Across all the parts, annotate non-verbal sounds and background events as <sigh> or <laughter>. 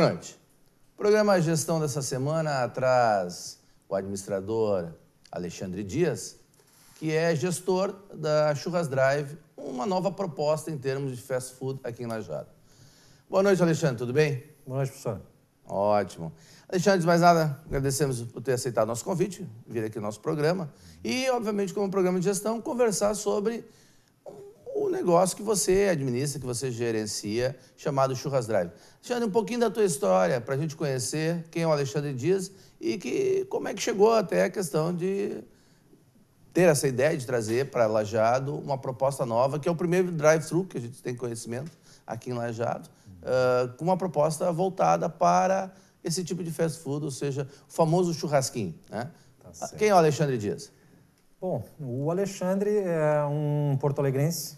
Boa noite. O programa Gestão dessa semana traz o administrador Alexandre Dias, que é gestor da Churras Drive, uma nova proposta em termos de fast food aqui em Lajada. Boa noite, Alexandre, tudo bem? Boa noite, professor. Ótimo. Alexandre, mais nada, agradecemos por ter aceitado nosso convite, vir aqui no nosso programa e, obviamente, como programa de gestão, conversar sobre o negócio que você administra, que você gerencia, chamado Churras Drive. Alexandre, um pouquinho da tua história, para a gente conhecer quem é o Alexandre Dias e que, como é que chegou até a questão de ter essa ideia de trazer para Lajado uma proposta nova, que é o primeiro drive-thru que a gente tem conhecimento aqui em Lajado, uh, com uma proposta voltada para esse tipo de fast food, ou seja, o famoso churrasquinho. Né? Tá quem é o Alexandre Dias? Bom, o Alexandre é um porto-alegrense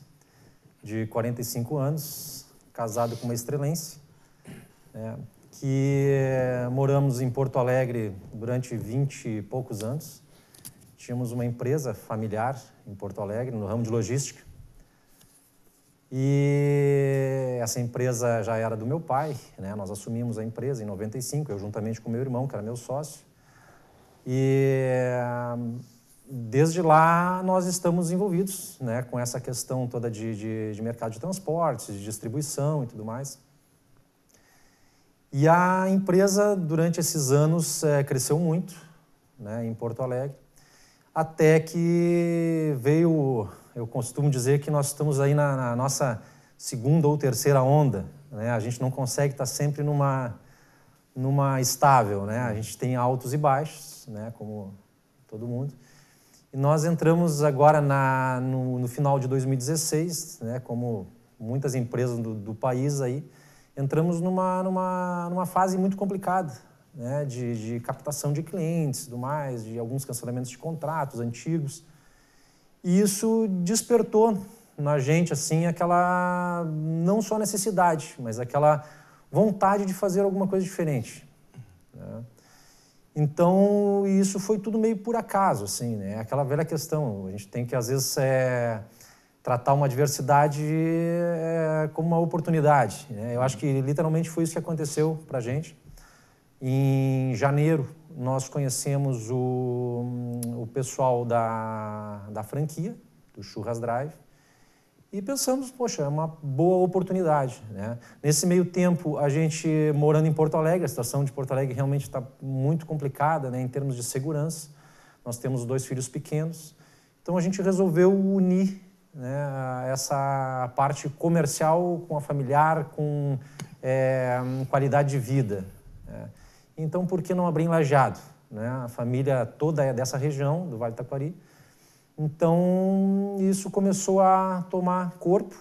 de 45 anos, casado com uma estrelense, né, que eh, moramos em Porto Alegre durante 20 e poucos anos. Tínhamos uma empresa familiar em Porto Alegre, no ramo de logística. E essa empresa já era do meu pai, né? nós assumimos a empresa em 95, eu juntamente com meu irmão, que era meu sócio. E eh, desde lá nós estamos envolvidos né, com essa questão toda de, de, de mercado de transportes, de distribuição e tudo mais. E a empresa, durante esses anos, é, cresceu muito né, em Porto Alegre, até que veio, eu costumo dizer que nós estamos aí na, na nossa segunda ou terceira onda. Né? A gente não consegue estar sempre numa, numa estável, né? a gente tem altos e baixos, né, como todo mundo. E nós entramos agora na, no, no, final de 2016, né, como muitas empresas do, do país aí, entramos numa, numa, numa fase muito complicada né, de, de captação de clientes, do mais, de alguns cancelamentos de contratos antigos. E isso despertou na gente assim aquela não só necessidade, mas aquela vontade de fazer alguma coisa diferente. Né? Então, isso foi tudo meio por acaso, assim, né? Aquela velha questão, a gente tem que, às vezes, é, tratar uma adversidade é, como uma oportunidade, né? Eu acho que, literalmente, foi isso que aconteceu a gente. Em janeiro, nós conhecemos o, o pessoal da, da franquia, do Churras Drive, e pensamos, poxa, é uma boa oportunidade. Né? Nesse meio tempo, a gente morando em Porto Alegre, a situação de Porto Alegre realmente está muito complicada né, em termos de segurança. Nós temos dois filhos pequenos, então a gente resolveu unir né, essa parte comercial com a familiar, com é, qualidade de vida. Né? Então, por que não abrir em Lajado? Né? A família toda é dessa região, do Vale do Taquari. Então, isso começou a tomar corpo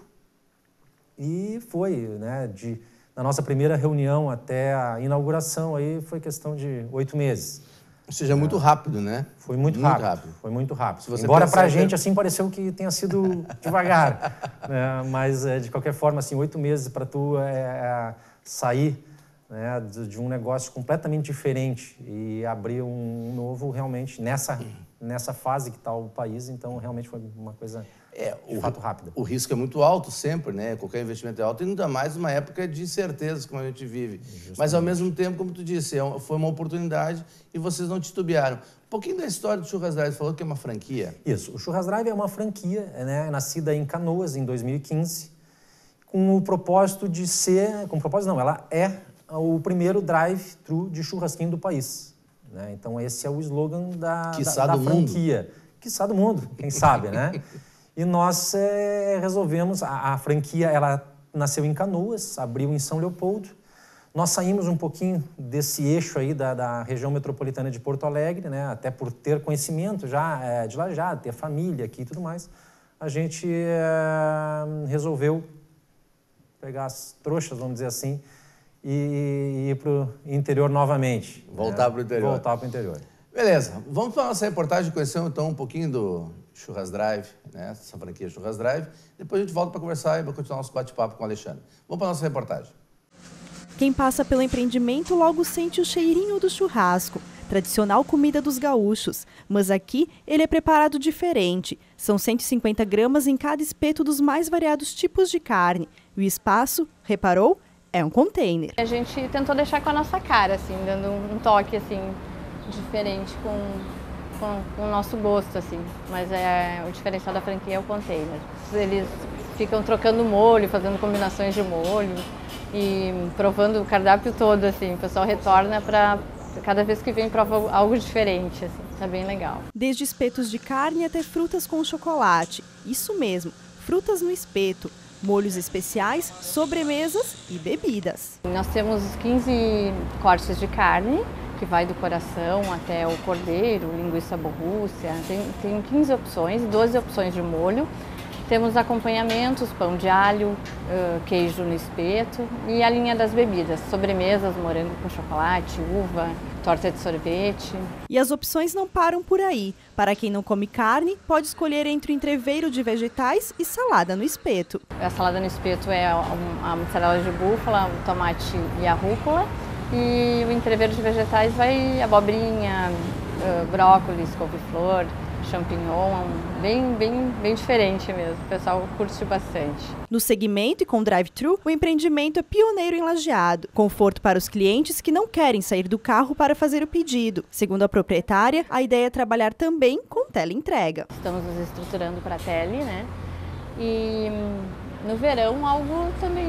e foi, né, de, na nossa primeira reunião até a inauguração aí foi questão de oito meses. Ou seja, é. muito rápido, né? Foi muito, muito rápido, rápido, Foi muito rápido. Embora para a que... gente assim pareceu que tenha sido <laughs> devagar, né? mas é, de qualquer forma assim oito meses para tu é, é sair né, de, um negócio completamente diferente e abrir um novo realmente nessa, uhum. nessa fase que está o país. Então, realmente foi uma coisa é, de o, fato rápida. O risco é muito alto sempre, né? Qualquer investimento é alto, e ainda mais numa época de incertezas como a gente vive. Justamente. Mas, ao mesmo tempo, como tu disse, é foi uma oportunidade e vocês não titubearam. Um pouquinho da história do Churras Drive, falou que é uma franquia. Isso, o Churras Drive é uma franquia, né, nascida em Canoas em 2015, com o propósito de ser, com o propósito não, ela é o primeiro drive-thru de churrasquinho do país. Né? Então, esse é o slogan da, da, da franquia. Que do mundo, quem sabe, né? e nós é, resolvemos, a, a, franquia ela nasceu em Canoas, abriu em São Leopoldo. Nós saímos um pouquinho desse eixo aí da, da região metropolitana de Porto Alegre, né? até por ter conhecimento já é, de já, ter família aqui e tudo mais. A gente é, resolveu pegar as trouxas, vamos dizer assim, e, e ir para o interior novamente. Né? Voltar né? para o interior. Voltar para o interior. Beleza, vamos para a nossa reportagem, conhecer então um pouquinho do Churras Drive, né? essa franquia Churras Drive. Depois a gente volta para conversar e vai continuar nosso bate-papo com o Alexandre. Vamos para a nossa reportagem. Quem passa pelo empreendimento logo sente o cheirinho do churrasco, tradicional comida dos gaúchos. Mas aqui ele é preparado diferente. São 150 gramas em cada espeto dos mais variados tipos de carne. E o espaço, reparou? é um container. A gente tentou deixar com a nossa cara, assim, dando um toque assim diferente com, com, com o nosso gosto, assim. Mas é o diferencial da franquia é o container. Eles ficam trocando molho, fazendo combinações de molho e provando o cardápio todo, assim. O pessoal retorna para cada vez que vem prova algo diferente, assim. Tá bem legal. Desde espetos de carne até frutas com chocolate. Isso mesmo, frutas no espeto molhos especiais, sobremesas e bebidas. Nós temos 15 cortes de carne, que vai do coração até o cordeiro, linguiça borrússia. Tem, tem 15 opções, 12 opções de molho. Temos acompanhamentos, pão de alho, queijo no espeto e a linha das bebidas, sobremesas, morango com chocolate, uva, torta de sorvete. E as opções não param por aí. Para quem não come carne, pode escolher entre entreveiro de vegetais e salada no espeto. A salada no espeto é a mussarela de búfala, o tomate e a rúcula. E o entreveiro de vegetais vai abobrinha, brócolis, couve-flor, champignon, é bem, bem, bem diferente mesmo. O pessoal curte bastante. No segmento e com drive-thru, o empreendimento é pioneiro em lajeado. Conforto para os clientes que não querem sair do carro para fazer o pedido. Segundo a proprietária, a ideia é trabalhar também com teleentrega. Estamos nos estruturando para tele, né? E hum, no verão algo também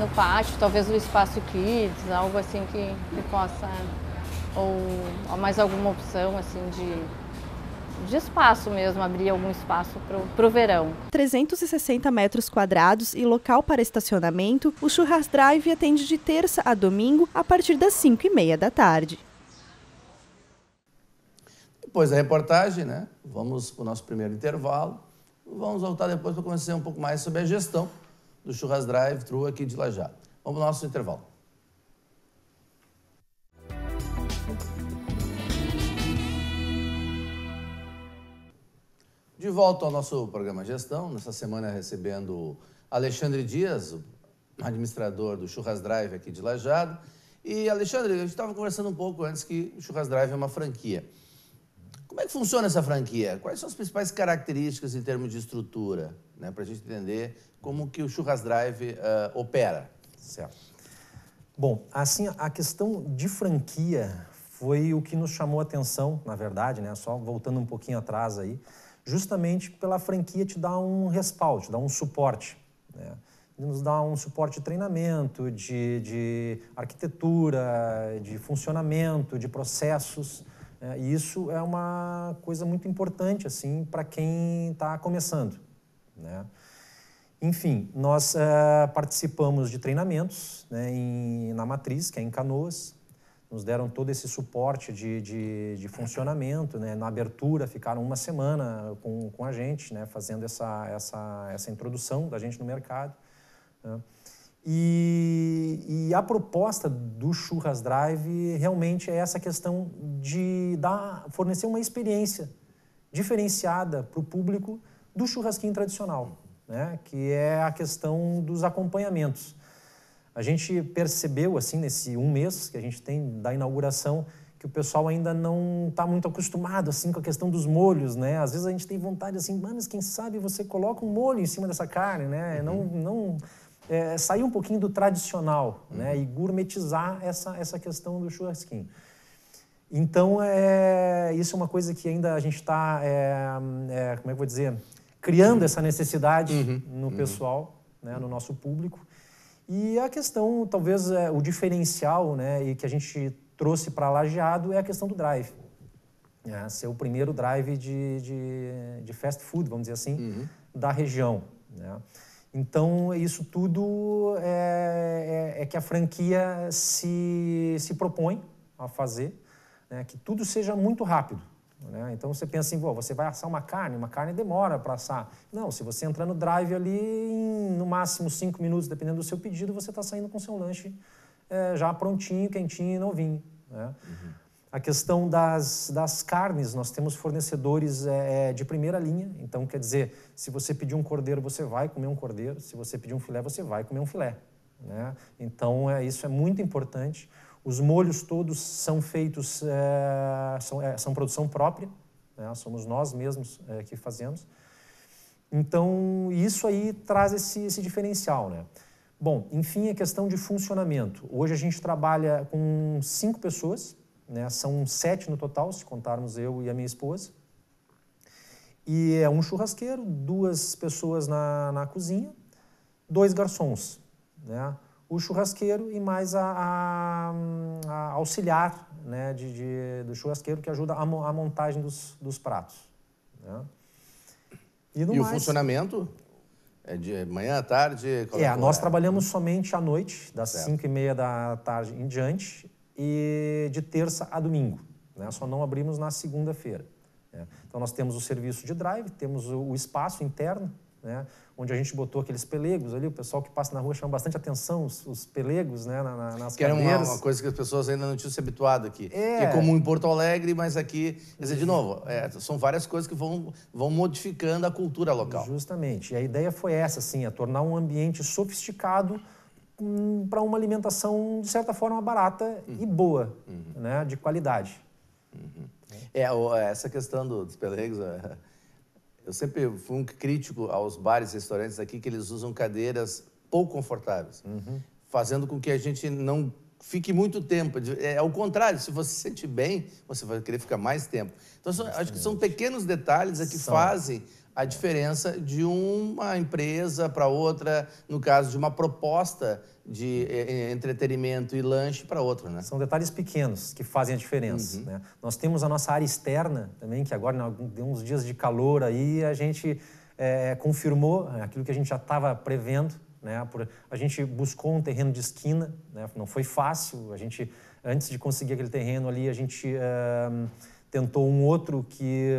no pátio, talvez o espaço kids, algo assim que, que possa ou, ou mais alguma opção assim de de espaço mesmo, abrir algum espaço para o verão. 360 metros quadrados e local para estacionamento, o Churras Drive atende de terça a domingo a partir das 5 e meia da tarde. Depois da reportagem, né? Vamos para o nosso primeiro intervalo. Vamos voltar depois para conhecer um pouco mais sobre a gestão do Churras Drive True aqui de Lajado. Vamos para o nosso intervalo. De volta ao nosso programa Gestão, nessa semana recebendo Alexandre Dias, administrador do Churras Drive aqui de Lajado. E, Alexandre, a gente estava conversando um pouco antes que o Churras Drive é uma franquia. Como é que funciona essa franquia? Quais são as principais características em termos de estrutura, né, para a gente entender como que o Churras Drive uh, opera? Certo. Bom, assim, a questão de franquia foi o que nos chamou a atenção, na verdade, né? Só voltando um pouquinho atrás aí, justamente pela franquia te dar um respaldo, te dar um suporte. Né? nos dá um suporte de treinamento, de, de arquitetura, de funcionamento, de processos. Né? E isso é uma coisa muito importante assim para quem está começando. Né? Enfim, nós eh, participamos de treinamentos né, em, na Matriz, que é em Canoas, nos deram todo esse suporte de, de, de funcionamento, né? Na abertura ficaram uma semana com, com a gente, né? Fazendo essa, essa, essa introdução da gente no mercado. Né? E, e, a proposta do Churras Drive realmente é essa questão de dar, fornecer uma experiência diferenciada para o público do churrasquinho tradicional, né? que é a questão dos acompanhamentos. A gente percebeu, assim, nesse um mês que a gente tem da inauguração, que o pessoal ainda não está muito acostumado, assim, com a questão dos molhos, né? Às vezes a gente tem vontade, assim, mano, quem sabe você coloca um molho em cima dessa carne, né? Uhum. Não, não é, sair um pouquinho do tradicional, uhum. né? E gourmetizar essa, essa questão do churrasquinho. Então, é, isso é uma coisa que ainda a gente está, é, é, como é que eu vou dizer, criando uhum. essa necessidade uhum, no uhum. pessoal, né, uhum. no nosso público. E a questão, talvez é, o diferencial né, e que a gente trouxe para Lajeado é a questão do drive. É, ser o primeiro drive de, de, de fast food, vamos dizer assim, uhum. da região. Né? Então, isso tudo é, é, é, que a franquia se, se propõe a fazer, né? que tudo seja muito rápido. Né? Então você pensa assim, você vai assar uma carne, uma carne demora para assar. Não, se você entrar no drive ali, em, no máximo cinco minutos, dependendo do seu pedido, você está saindo com seu lanche é, já prontinho, quentinho e novinho. Né? Uhum. A questão das, das carnes, nós temos fornecedores é, é, de primeira linha. Então, quer dizer, se você pedir um cordeiro, você vai comer um cordeiro. Se você pedir um filé, você vai comer um filé. Né? Então, é, isso é muito importante. Os molhos todos são feitos, é, são, é, são, produção própria, né? somos nós mesmos é, que fazemos. Então, isso aí traz esse, esse diferencial. Né? Bom, enfim, a questão de funcionamento. Hoje a gente trabalha com cinco pessoas, né? são sete no total, se contarmos eu e a minha esposa. E é um churrasqueiro, duas pessoas na, na cozinha, dois garçons. Né? o churrasqueiro e mais a, a, a auxiliar né, de, de, do churrasqueiro que ajuda a, a montagem dos, dos pratos. Né? E, e mais, o funcionamento? É de manhã à tarde? É, é, nós é? trabalhamos somente à noite, das 5 e meia da tarde em diante, e de terça a domingo. Né? Só não abrimos na segunda-feira. Né. Então, nós temos o serviço de drive, temos o, o espaço interno, né? onde a gente botou aqueles pelegos ali, o pessoal que passa na rua chama bastante atenção, os, os pelegos né? na, na, nas que cadeiras. Que era uma, uma, coisa que as pessoas ainda não tinham se habituado aqui. É. Que é comum em Porto Alegre, mas aqui, quer dizer, de novo, é, são várias coisas que vão, vão modificando a cultura local. Justamente, e a ideia foi essa, assim, é tornar um ambiente sofisticado hum, para uma alimentação, de certa forma, barata uhum. e boa, uhum. né? de qualidade. Uhum. É, essa questão dos pelegos... É eu sempre fui um crítico aos bares e restaurantes aqui que eles usam cadeiras pouco confortáveis, uhum. fazendo com que a gente não fique muito tempo. É ao contrário, se você se sente bem, você vai querer ficar mais tempo. Então, são, acho que são pequenos detalhes é que são. fazem a diferença de uma empresa para outra, no caso de uma proposta de entretenimento e lanche para outra, né? São detalhes pequenos que fazem a diferença, uhum. né? Nós temos a nossa área externa também, que agora, em uns dias de calor aí, a gente é, confirmou aquilo que a gente já estava prevendo, né? Por, a gente buscou um terreno de esquina, né? Não foi fácil, a gente, antes de conseguir aquele terreno ali, a gente é, tentou um outro que,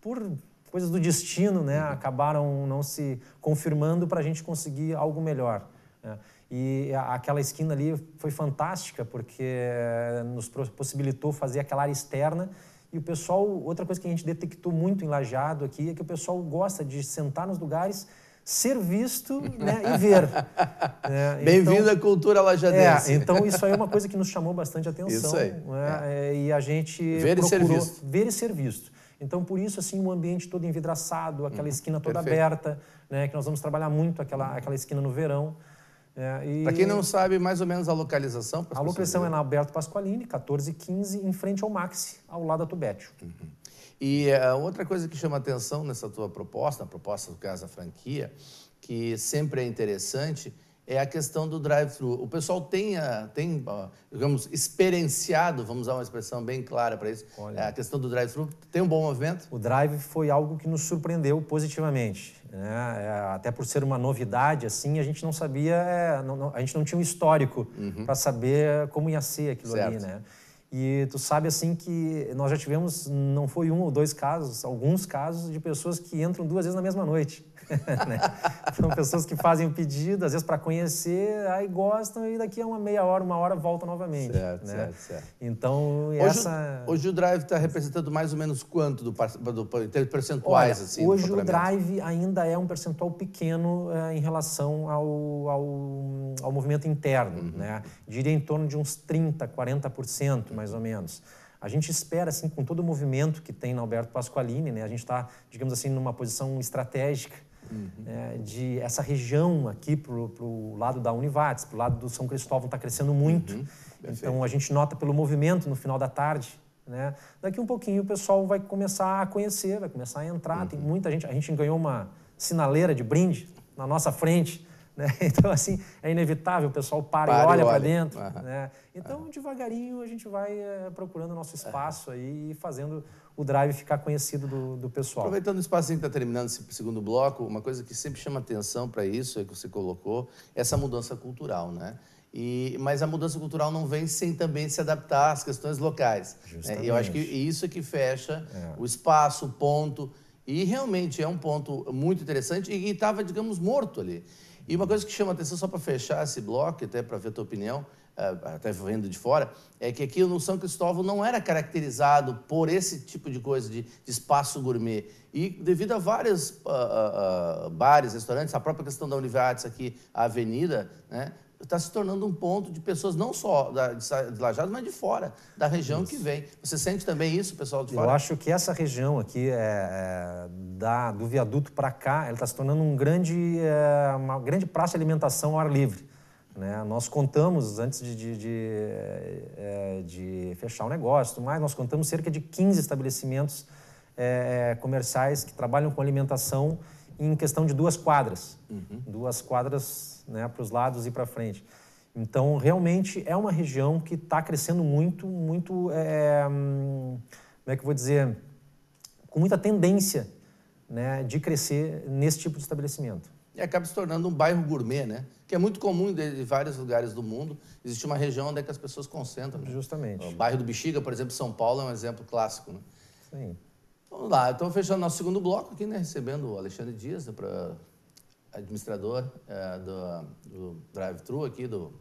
por coisas do destino né, uhum. acabaram não se confirmando para a gente conseguir algo melhor. Né? E aquela esquina ali foi fantástica, porque eh, nos possibilitou fazer aquela área externa. E o pessoal, outra coisa que a gente detectou muito em Lajeado aqui, é que o pessoal gosta de sentar nos lugares, ser visto né, e ver. <laughs> Né. Bem-vindo então, à cultura lajadense. É, então, isso aí é uma coisa que nos chamou bastante atenção. Isso aí. Né? É. Eh, e a gente ver procurou... E ser visto. Ver e ser visto. Então, por isso, assim, o ambiente todo envidraçado, aquela uhum, esquina toda perfeito. aberta, né, que nós vamos trabalhar muito aquela, aquela esquina no verão. É, e... Para quem não sabe, mais ou menos a localização. A localização é na Alberto Pasqualini, 1415, em frente ao Maxi, ao lado da Tubétio. Uhum. E uh, outra coisa que chama atenção nessa tua proposta, na proposta do Casa Franquia, que sempre é interessante, é a questão do drive-thru. O pessoal tem, tem, digamos, experienciado, vamos usar uma expressão bem clara para isso, Olha. É, a questão do drive-thru. Tem um bom movimento? O drive foi algo que nos surpreendeu positivamente. Né? É, até por ser uma novidade, assim, a gente não sabia, é, não, não, a gente não tinha um histórico uhum. para saber como ia ser aquilo certo. ali, né? E tu sabe, assim, que nós já tivemos, não foi um ou dois casos, alguns casos de pessoas que entram duas vezes na mesma noite. <laughs> Né? São pessoas que fazem o pedido, às vezes para conhecer, aí gostam e daqui a uma meia hora, uma hora volta novamente. Certo, né? certo, certo. Então, hoje, essa. Hoje o Drive está representando mais ou menos quanto do, do, do em termos percentuais? Olha, assim, hoje o Drive ainda é um percentual pequeno é, em relação ao, ao, ao movimento interno. Uhum. Né? Diria em torno de uns 30%, 40% mais ou menos. A gente espera, assim, com todo o movimento que tem na Alberto Pasqualini, né? a gente está, digamos assim, numa posição estratégica Uhum. É, de essa região aqui para o lado da Univates, para o lado do São Cristóvão está crescendo muito. Uhum. Então a gente nota pelo movimento no final da tarde. Né? Daqui um pouquinho o pessoal vai começar a conhecer, vai começar a entrar. Uhum. Tem muita gente. A gente ganhou uma sinaleira de brinde na nossa frente. Né? <laughs> Então, assim, é inevitável, o pessoal para, para e olha, para dentro. Né? Então, devagarinho, a gente vai é, procurando nosso espaço aí e fazendo o drive ficar conhecido do, do pessoal. Aproveitando o espaço que está terminando esse segundo bloco, uma coisa que sempre chama atenção para isso, é que você colocou, essa mudança cultural, né? E, mas a mudança cultural não vem sem também se adaptar às questões locais. Justamente. Né? Eu acho que isso é que fecha é. o espaço, o ponto. E realmente é um ponto muito interessante e estava, digamos, morto ali. E uma coisa que chama atenção, só para fechar esse bloco, até para ver a tua opinião, até vendo de fora, é que aqui no São Cristóvão não era caracterizado por esse tipo de coisa, de, de espaço gourmet. E devido a vários uh, uh, bares, restaurantes, a própria questão da Univates aqui, a avenida, né, está se tornando um ponto de pessoas não só da, de, de mas de fora, da região isso. que vem. Você sente também isso, pessoal de fora? Eu acho que essa região aqui, é, é, da, do viaduto para cá, ela está se tornando um grande, é, uma grande praça de alimentação ao ar livre. Né? Nós contamos, antes de, de, de, eh, eh, de fechar o negócio, tudo mais, nós contamos cerca de 15 estabelecimentos é, comerciais que trabalham com alimentação em questão de duas quadras. Uhum. Duas quadras né, para os lados e para frente. Então, realmente é uma região que está crescendo muito, muito. É, como é que eu vou dizer? Com muita tendência né, de crescer nesse tipo de estabelecimento. E acaba se tornando um bairro gourmet, né? que é muito comum em vários lugares do mundo. Existe uma região onde é que as pessoas concentram. Né? Justamente. O bairro do Bexiga, por exemplo, São Paulo é um exemplo clássico. Né? Sim. Vamos lá, então fechando nosso segundo bloco aqui, né? recebendo o Alexandre Dias, né, pra, administrador é, do, do drive-thru aqui, do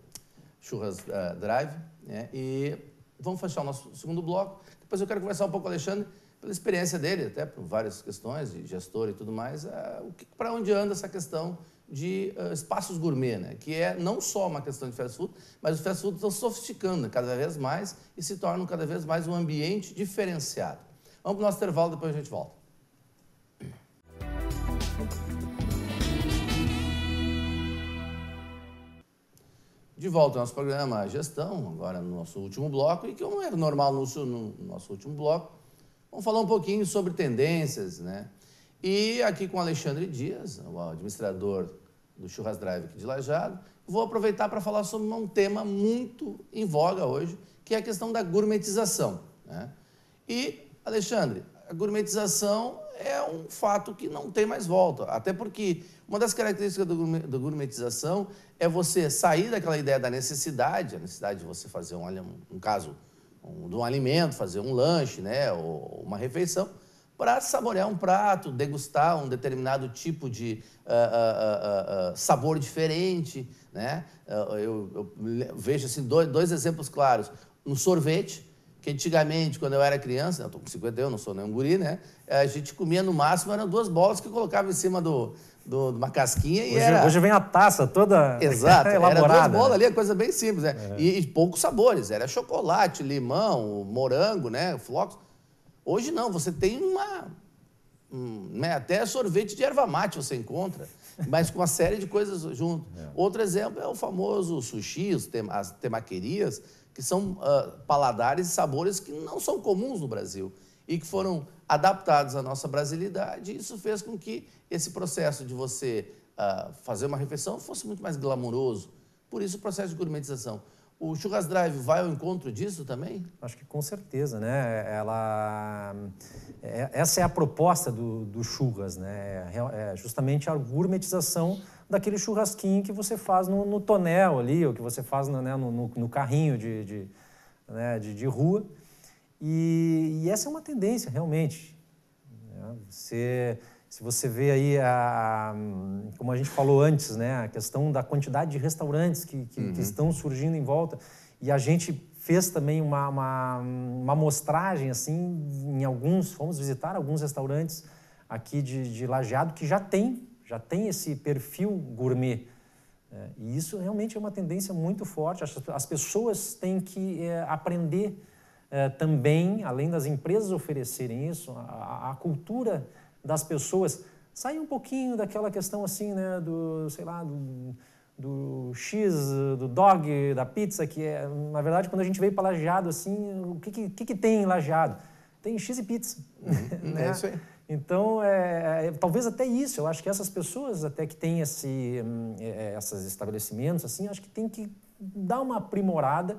Churras é, Drive. Né? E vamos fechar o nosso segundo bloco. Depois eu quero conversar um pouco com o Alexandre pela experiência dele, até por várias questões de gestor e tudo mais, é, uh, para onde anda essa questão de uh, espaços gourmet, né? que é não só uma questão de fast food, mas os fast food estão sofisticando cada vez mais e se tornam cada vez mais um ambiente diferenciado. Vamos para o nosso intervalo, depois a gente volta. De volta ao nosso programa Gestão, agora no nosso último bloco, e que não é normal no nosso último bloco, vamos falar um pouquinho sobre tendências, né? E aqui com o Alexandre Dias, o administrador do Churras Drive aqui de Lajado, vou aproveitar para falar sobre um tema muito em voga hoje, que é a questão da gourmetização. Né? E, Alexandre, a gourmetização é um fato que não tem mais volta. Até porque uma das características da gourmetização é você sair daquela ideia da necessidade, a necessidade de você fazer um, um caso um, de um alimento, fazer um lanche, né, ou uma refeição, para saborear um prato, degustar um determinado tipo de uh, uh, uh, sabor diferente. Né? Ah, eu, eu, vejo assim, dois, dois exemplos claros. Um sorvete, que antigamente, quando eu era criança, eu estou com 50, eu não sou nenhum guri, né? A gente comia no máximo, eram duas bolas que eu colocava em cima do, do, de uma casquinha e hoje, era... Hoje vem a taça toda <laughs> Exato, elaborada. Era duas bolas ali, coisa bem simples, né? É. E, e poucos sabores, era chocolate, limão, morango, né, flocos. Hoje não, você tem uma. né, até sorvete de erva mate você encontra, mas com uma série de coisas junto. É. Outro exemplo é o famoso sushi, as temaquerias, que são uh, paladares e sabores que não são comuns no Brasil e que foram adaptados à nossa brasilidade. E isso fez com que esse processo de você uh, fazer uma refeição fosse muito mais glamouroso. Por isso, o processo de gourmetização. O Sugar Drive vai ao encontro disso também? Acho que com certeza, né? Ela, é, essa é a proposta do, do churras, né? É, é justamente a gourmetização daquele churrasquinho que você faz no, no tonel ali, ou que você faz né, no, no, no carrinho de, de, né, de, de rua. E, e, essa é uma tendência, realmente. Né? Você se você vê aí, a, como a gente falou antes, né, a questão da quantidade de restaurantes que, que, uhum. que estão surgindo em volta, e a gente fez também uma, uma, uma assim, em alguns, fomos visitar alguns restaurantes aqui de, de Lajeado que já tem, já tem esse perfil gourmet. É, e isso realmente é uma tendência muito forte. As, as pessoas têm que é, aprender é, também, além das empresas oferecerem isso, a, a cultura das pessoas, sair um pouquinho daquela questão assim, né, do, sei lá, do, do X, do dog, da pizza, que é, na verdade, quando a gente veio para lajeado, assim, o que que, que, que, tem em lajeado? Tem X e pizza. Uhum, <laughs> né? É isso aí. Então, é, é, talvez até isso, eu acho que essas pessoas até que têm esse, hum, é, é, esses estabelecimentos, assim, acho que tem que dar uma aprimorada,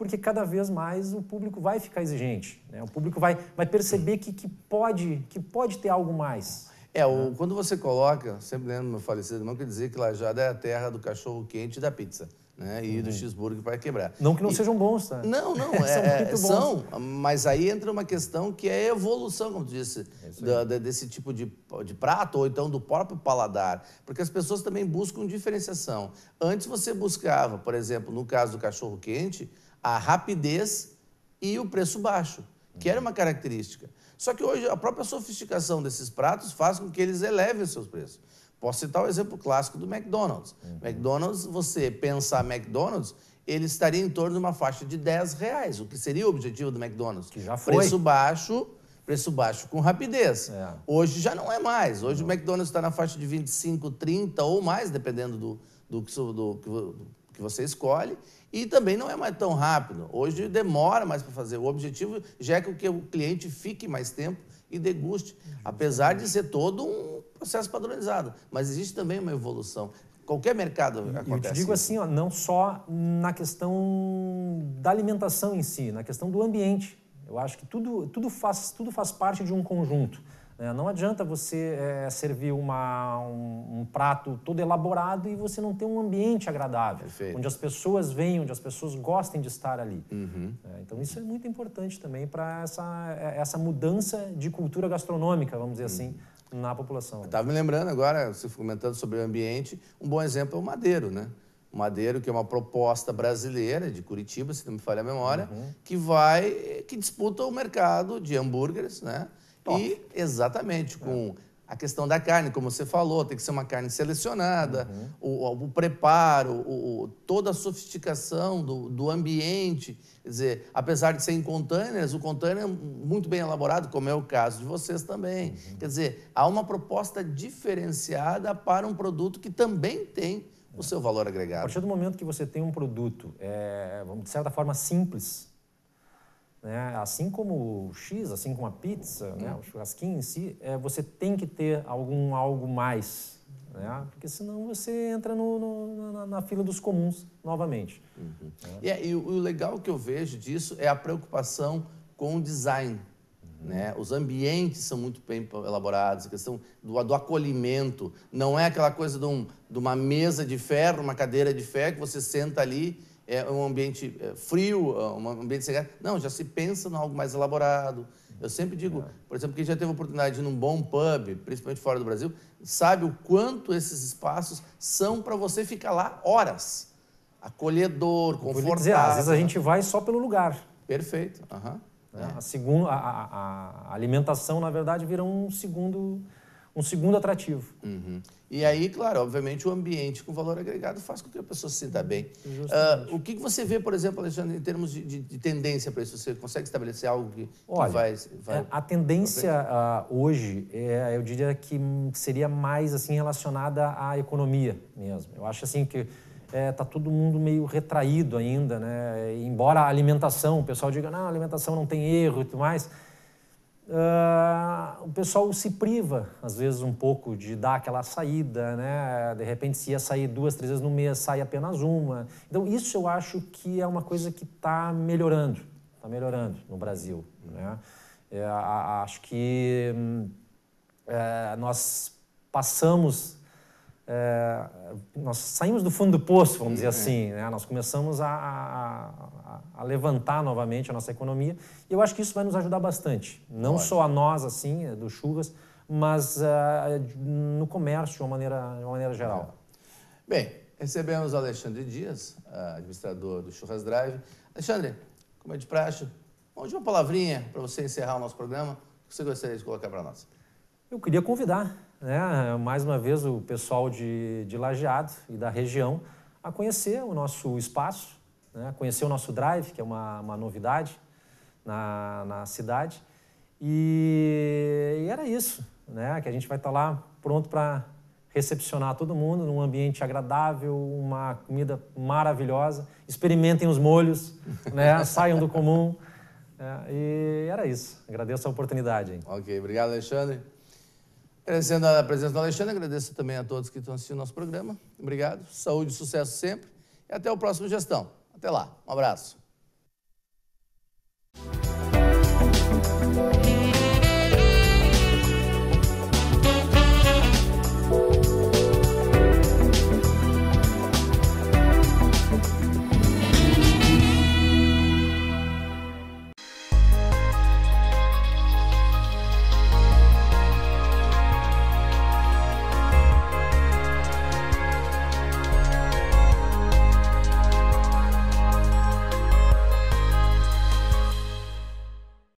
porque cada vez mais o público vai ficar exigente. Né? O público vai, vai perceber que, que, pode, que pode ter algo mais. É, o, né? quando você coloca, sempre lembro meu falecido irmão, que dizer que Lajada é a terra do cachorro quente e da pizza. Né? E uhum. do cheeseburger para quebrar. Não que não e... sejam bons, tá? Não, não, <laughs> é, são, é, são, mas aí entra uma questão que é a evolução, como tu disse, é da, da, desse tipo de, de prato ou então do próprio paladar, porque as pessoas também buscam diferenciação. Antes você buscava, por exemplo, no caso do cachorro quente, a rapidez e o preço baixo, que era uma característica. Só que hoje a própria sofisticação desses pratos faz com que eles elevem os seus preços. Posso citar o um exemplo clássico do McDonald's. Uhum. McDonald's, você pensar McDonald's, ele estaria em torno de uma faixa de 10 reais, o que seria o objetivo do McDonald's. Que já foi. Preço baixo, preço baixo com rapidez. É. Hoje já não é mais. Hoje o McDonald's está na faixa de 25, 30 ou mais, dependendo do, do, do, do que você escolhe, e também não é mais tão rápido. Hoje demora mais para fazer. O objetivo já é que o cliente fique mais tempo e deguste, apesar de ser todo um processo padronizado. Mas existe também uma evolução. Qualquer mercado acontece. Eu te digo assim, ó, não só na questão da alimentação em si, na questão do ambiente. Eu acho que tudo, tudo, faz, tudo faz parte de um conjunto. É, não adianta você é, servir uma, um, um, prato todo elaborado e você não ter um ambiente agradável, Perfeito. onde as pessoas venham, onde as pessoas gostem de estar ali. Uhum. É, então isso é muito importante também para essa, é, essa mudança de cultura gastronômica, vamos dizer assim, uhum. assim, na população. Estava me lembrando agora, você comentando sobre o ambiente, um bom exemplo é o Madeiro, né? O Madeiro, que é uma proposta brasileira de Curitiba, se não me falha a memória, uhum. que vai, que disputa o mercado de hambúrgueres, né? Top. E, exatamente, com a questão da carne, como você falou, tem que ser uma carne selecionada, uhum. o, o, preparo, o, o, toda a sofisticação do, do, ambiente. Quer dizer, apesar de ser em containers, o container é muito bem elaborado, como é o caso de vocês também. Uhum. Quer dizer, há uma proposta diferenciada para um produto que também tem o é. seu valor agregado. A partir do momento que você tem um produto, é, de certa forma, simples, né? Assim como o X, assim como a pizza, né? Uhum. o churrasquinho em si, é, você tem que ter algum algo mais, né? porque senão você entra no, no, na, na, fila dos comuns novamente. Uhum. Né? É, e, o legal que eu vejo disso é a preocupação com o design. Uhum. Né? Os ambientes são muito bem elaborados, a questão do, do acolhimento. Não é aquela coisa de, um, de, uma mesa de ferro, uma cadeira de ferro, que você senta ali é um ambiente é, frio, é um ambiente secreto. Não, já se pensa em algo mais elaborado. Eu sempre digo, é. por exemplo, quem já teve a oportunidade de ir num bom pub, principalmente fora do Brasil, sabe o quanto esses espaços são para você ficar lá horas. Acolhedor, confortável. Dizer, às vezes a gente vai só pelo lugar. Perfeito. Uhum. É. A, segunda, a, a, a alimentação, na verdade, vira um segundo um segundo atrativo. Uhum. E aí, claro, obviamente o ambiente com valor agregado faz com que a pessoa se sinta bem. Uh, o que, que você vê, por exemplo, Alexandre, em termos de, de, de tendência para isso? Você consegue estabelecer algo que, Olha, que vai, vai, é, A tendência uh, hoje, é, eu diria que seria mais assim relacionada à economia mesmo. Eu acho assim que está é, todo mundo meio retraído ainda, né? embora a alimentação, o pessoal diga, não, a alimentação não tem erro e tudo mais Uh, o pessoal se priva, às vezes, um pouco de dar aquela saída, né? De repente, se ia sair duas, três vezes no mês, sai apenas uma. Então, isso eu acho que é uma coisa que está melhorando, está melhorando no Brasil, né? É, acho que hum, é, nós passamos, é, nós saímos do fundo do poço, vamos dizer é. assim, né? Nós começamos a, a a levantar novamente a nossa economia. E eu acho que isso vai nos ajudar bastante, não Pode. só a nós, assim, eh, do Churras, mas uh, no comércio de uma maneira, de uma maneira geral. É. Bem, recebemos o Alexandre Dias, eh, administrador do Churras Drive. Alexandre, como é de praxe, uma última palavrinha para você encerrar o nosso programa, o que você gostaria de colocar para nós? Eu queria convidar, né, mais uma vez, o pessoal de, de Lajeado e da região a conhecer o nosso espaço, né? conhecer o nosso drive, que é uma, uma novidade na, na cidade. E, e, era isso, né? que a gente vai estar tá lá pronto para recepcionar todo mundo num ambiente agradável, uma comida maravilhosa. Experimentem os molhos, né? <laughs> saiam do comum. É, e era isso. Agradeço a oportunidade. Ok, obrigado, Alexandre. Agradecendo a presença do Alexandre, agradeço também a todos que estão assistindo nosso programa. Obrigado. Saúde e sucesso sempre. E até o próximo Gestão. Até lá, um abraço.